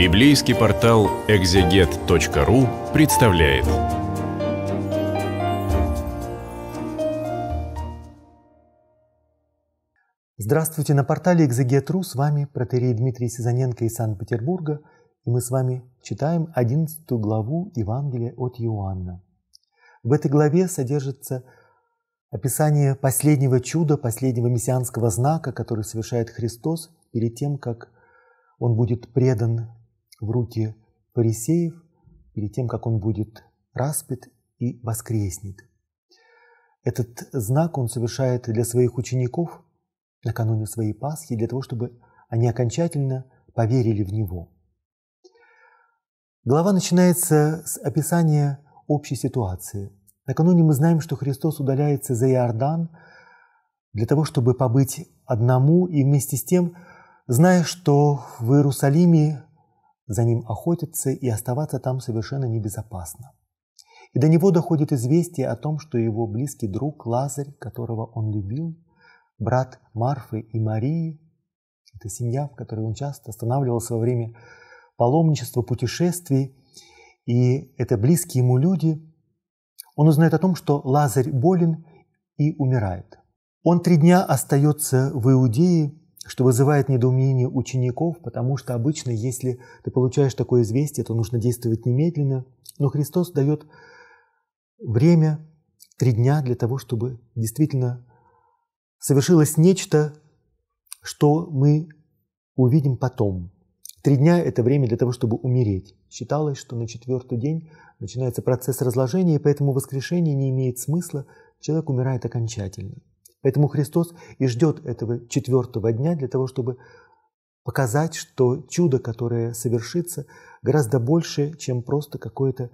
Библейский портал exeget.ru представляет. Здравствуйте, на портале экзегет.ру с вами протерей Дмитрий Сизаненко из Санкт-Петербурга, и мы с вами читаем 11 главу Евангелия от Иоанна. В этой главе содержится описание последнего чуда, последнего мессианского знака, который совершает Христос перед тем, как он будет предан в руки фарисеев перед тем, как он будет распят и воскреснет. Этот знак он совершает для своих учеников накануне своей Пасхи, для того, чтобы они окончательно поверили в него. Глава начинается с описания общей ситуации. Накануне мы знаем, что Христос удаляется за Иордан для того, чтобы побыть одному и вместе с тем, зная, что в Иерусалиме за ним охотятся, и оставаться там совершенно небезопасно. И до него доходит известие о том, что его близкий друг Лазарь, которого он любил, брат Марфы и Марии, это семья, в которой он часто останавливался во время паломничества, путешествий, и это близкие ему люди, он узнает о том, что Лазарь болен и умирает. Он три дня остается в Иудее, что вызывает недоумение учеников, потому что обычно, если ты получаешь такое известие, то нужно действовать немедленно. Но Христос дает время, три дня для того, чтобы действительно совершилось нечто, что мы увидим потом. Три дня – это время для того, чтобы умереть. Считалось, что на четвертый день начинается процесс разложения, и поэтому воскрешение не имеет смысла, человек умирает окончательно. Поэтому Христос и ждет этого четвертого дня для того, чтобы показать, что чудо, которое совершится, гораздо больше, чем просто какое-то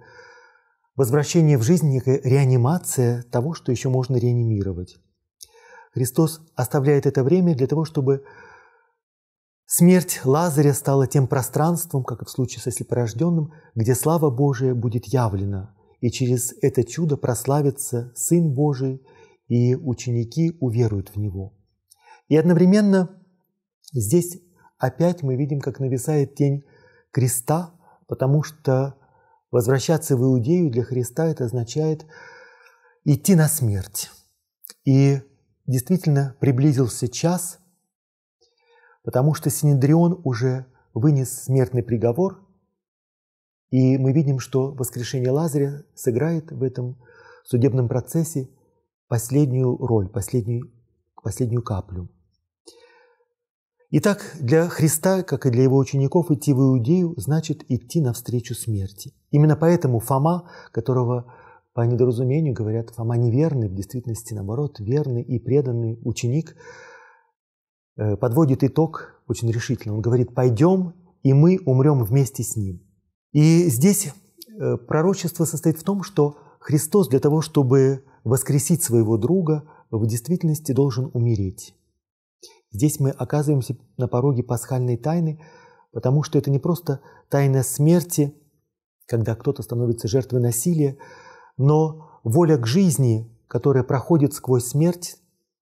возвращение в жизнь, некая реанимация того, что еще можно реанимировать. Христос оставляет это время для того, чтобы смерть Лазаря стала тем пространством, как и в случае со слепорожденным, где слава Божия будет явлена, и через это чудо прославится Сын Божий – и ученики уверуют в него. И одновременно здесь опять мы видим, как нависает тень креста, потому что возвращаться в Иудею для Христа это означает идти на смерть. И действительно приблизился час, потому что Синедрион уже вынес смертный приговор, и мы видим, что воскрешение Лазаря сыграет в этом судебном процессе последнюю роль, последнюю, последнюю каплю. Итак, для Христа, как и для его учеников, идти в Иудею значит идти навстречу смерти. Именно поэтому Фома, которого по недоразумению говорят Фома неверный, в действительности наоборот, верный и преданный ученик, э, подводит итог очень решительно. Он говорит, пойдем, и мы умрем вместе с ним. И здесь э, пророчество состоит в том, что Христос для того, чтобы воскресить своего друга, в действительности должен умереть. Здесь мы оказываемся на пороге пасхальной тайны, потому что это не просто тайна смерти, когда кто-то становится жертвой насилия, но воля к жизни, которая проходит сквозь смерть,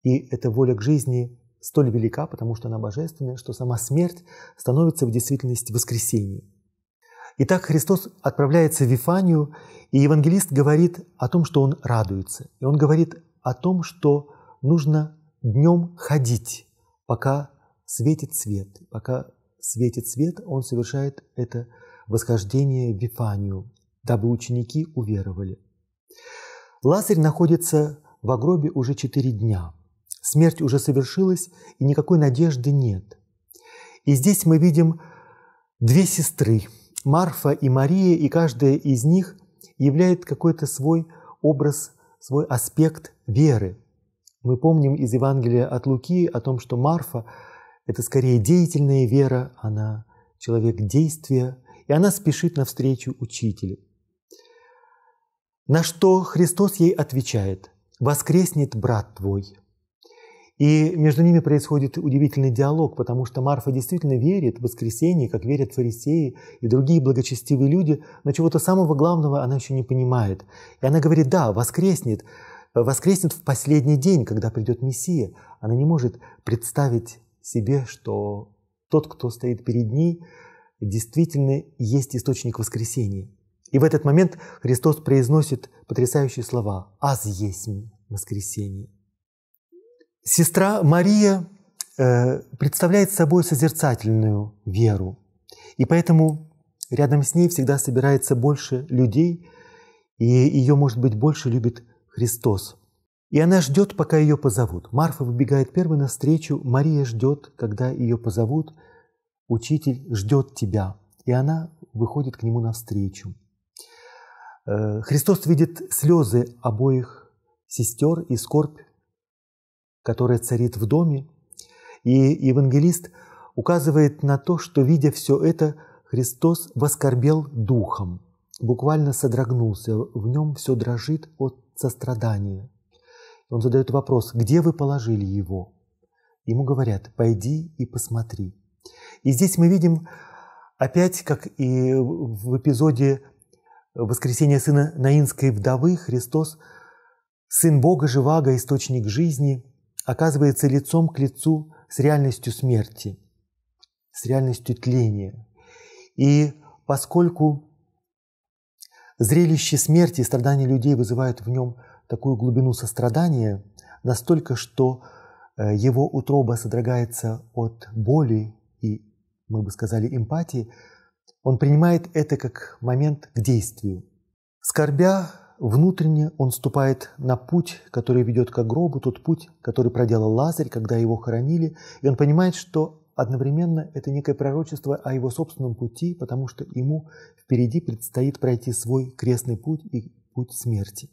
и эта воля к жизни столь велика, потому что она божественная, что сама смерть становится в действительности воскресением. Итак, Христос отправляется в Вифанию, и евангелист говорит о том, что он радуется. И он говорит о том, что нужно днем ходить, пока светит свет. Пока светит свет, он совершает это восхождение в Вифанию, дабы ученики уверовали. Лазарь находится в гробе уже четыре дня. Смерть уже совершилась, и никакой надежды нет. И здесь мы видим две сестры, Марфа и Мария, и каждая из них являет какой-то свой образ, свой аспект веры. Мы помним из Евангелия от Луки о том, что Марфа – это скорее деятельная вера, она человек действия, и она спешит навстречу учителю. На что Христос ей отвечает «Воскреснет брат твой». И между ними происходит удивительный диалог, потому что Марфа действительно верит в воскресение, как верят фарисеи и другие благочестивые люди, но чего-то самого главного она еще не понимает. И она говорит, да, воскреснет, воскреснет в последний день, когда придет Мессия. Она не может представить себе, что тот, кто стоит перед ней, действительно есть источник воскресения. И в этот момент Христос произносит потрясающие слова «Аз есть воскресение». Сестра Мария э, представляет собой созерцательную веру, и поэтому рядом с ней всегда собирается больше людей, и ее, может быть, больше любит Христос. И она ждет, пока ее позовут. Марфа выбегает первой навстречу, Мария ждет, когда ее позовут, учитель ждет тебя, и она выходит к нему навстречу. Э, Христос видит слезы обоих сестер и скорбь которое царит в доме. И евангелист указывает на то, что, видя все это, Христос воскорбел духом, буквально содрогнулся, в нем все дрожит от сострадания. Он задает вопрос, где вы положили его? Ему говорят, пойди и посмотри. И здесь мы видим опять, как и в эпизоде воскресения сына Наинской вдовы, Христос, сын Бога, живаго, источник жизни, оказывается лицом к лицу с реальностью смерти, с реальностью тления. И поскольку зрелище смерти и страдания людей вызывают в нем такую глубину сострадания, настолько, что э, его утроба содрогается от боли и, мы бы сказали, эмпатии, он принимает это как момент к действию. Скорбя Внутренне он вступает на путь, который ведет к гробу, тот путь, который проделал Лазарь, когда его хоронили, и он понимает, что одновременно это некое пророчество о его собственном пути, потому что ему впереди предстоит пройти свой крестный путь и путь смерти.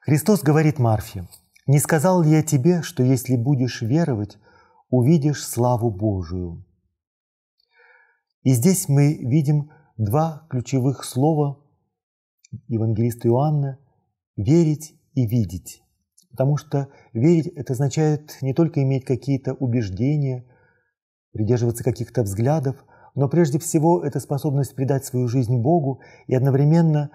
Христос говорит Марфе, «Не сказал ли я тебе, что если будешь веровать, увидишь славу Божию?» И здесь мы видим два ключевых слова – евангелиста Иоанна верить и видеть. Потому что верить – это означает не только иметь какие-то убеждения, придерживаться каких-то взглядов, но прежде всего это способность придать свою жизнь Богу и одновременно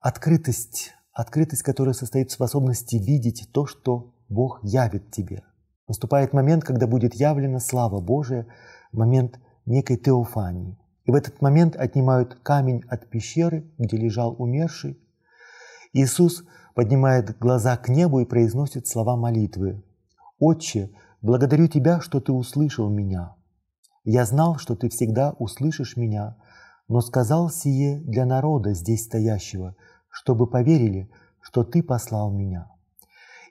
открытость, открытость, которая состоит в способности видеть то, что Бог явит тебе. Наступает момент, когда будет явлена слава Божия, момент некой теофании. И в этот момент отнимают камень от пещеры, где лежал умерший. Иисус поднимает глаза к небу и произносит слова молитвы. «Отче, благодарю Тебя, что Ты услышал меня. Я знал, что Ты всегда услышишь меня, но сказал сие для народа здесь стоящего, чтобы поверили, что Ты послал меня».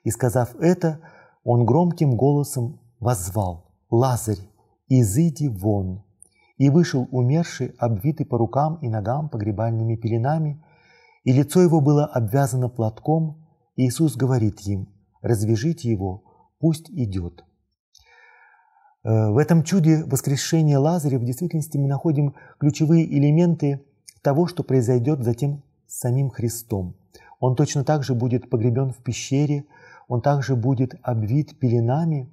И сказав это, Он громким голосом воззвал «Лазарь, изыди вон!» и вышел умерший, обвитый по рукам и ногам погребальными пеленами, и лицо его было обвязано платком, и Иисус говорит им, развяжите его, пусть идет. Э, в этом чуде воскрешения Лазаря в действительности мы находим ключевые элементы того, что произойдет затем с самим Христом. Он точно так же будет погребен в пещере, он также будет обвит пеленами,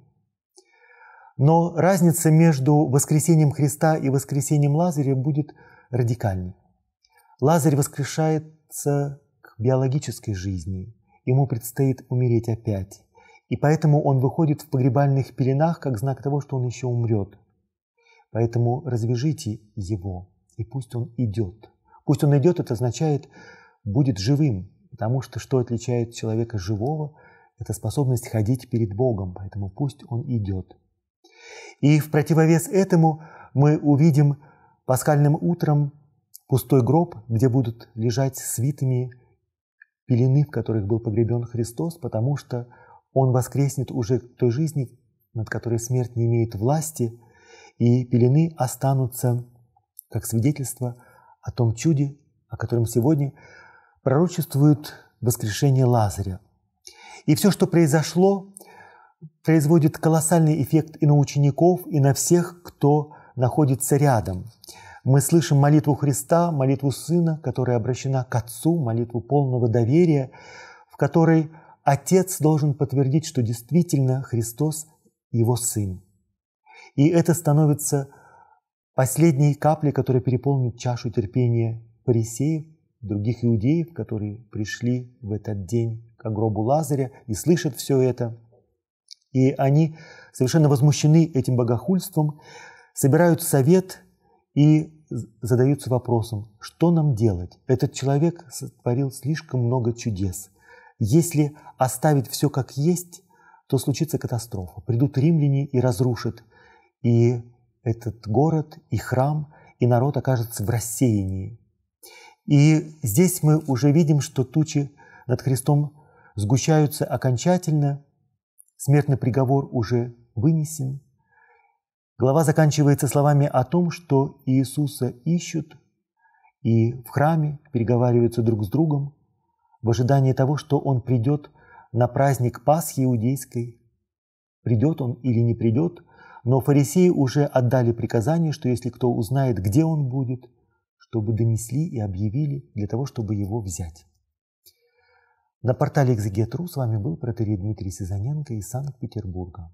но разница между воскресением Христа и воскресением Лазаря будет радикальной. Лазарь воскрешается к биологической жизни. Ему предстоит умереть опять. И поэтому он выходит в погребальных пеленах как знак того, что он еще умрет. Поэтому развяжите его, и пусть он идет. Пусть он идет, это означает, будет живым, потому что что отличает человека живого, это способность ходить перед Богом, поэтому пусть он идет. И в противовес этому мы увидим пасхальным утром пустой гроб, где будут лежать свитами пелены, в которых был погребен Христос, потому что Он воскреснет уже к той жизни, над которой смерть не имеет власти, и пелены останутся как свидетельство о том чуде, о котором сегодня пророчествует воскрешение Лазаря. И все, что произошло производит колоссальный эффект и на учеников, и на всех, кто находится рядом. Мы слышим молитву Христа, молитву Сына, которая обращена к Отцу, молитву полного доверия, в которой Отец должен подтвердить, что действительно Христос – Его Сын. И это становится последней каплей, которая переполнит чашу терпения фарисеев, других иудеев, которые пришли в этот день к гробу Лазаря и слышат все это – и они совершенно возмущены этим богохульством, собирают совет и задаются вопросом, что нам делать? Этот человек сотворил слишком много чудес. Если оставить все как есть, то случится катастрофа. Придут римляне и разрушат и этот город, и храм, и народ окажется в рассеянии. И здесь мы уже видим, что тучи над Христом сгущаются окончательно, Смертный приговор уже вынесен. Глава заканчивается словами о том, что Иисуса ищут и в храме переговариваются друг с другом в ожидании того, что Он придет на праздник Пасхи иудейской. Придет Он или не придет, но фарисеи уже отдали приказание, что если кто узнает, где Он будет, чтобы донесли и объявили для того, чтобы Его взять. На портале «Экзегетру» с вами был протерей Дмитрий Сизаненко из Санкт-Петербурга.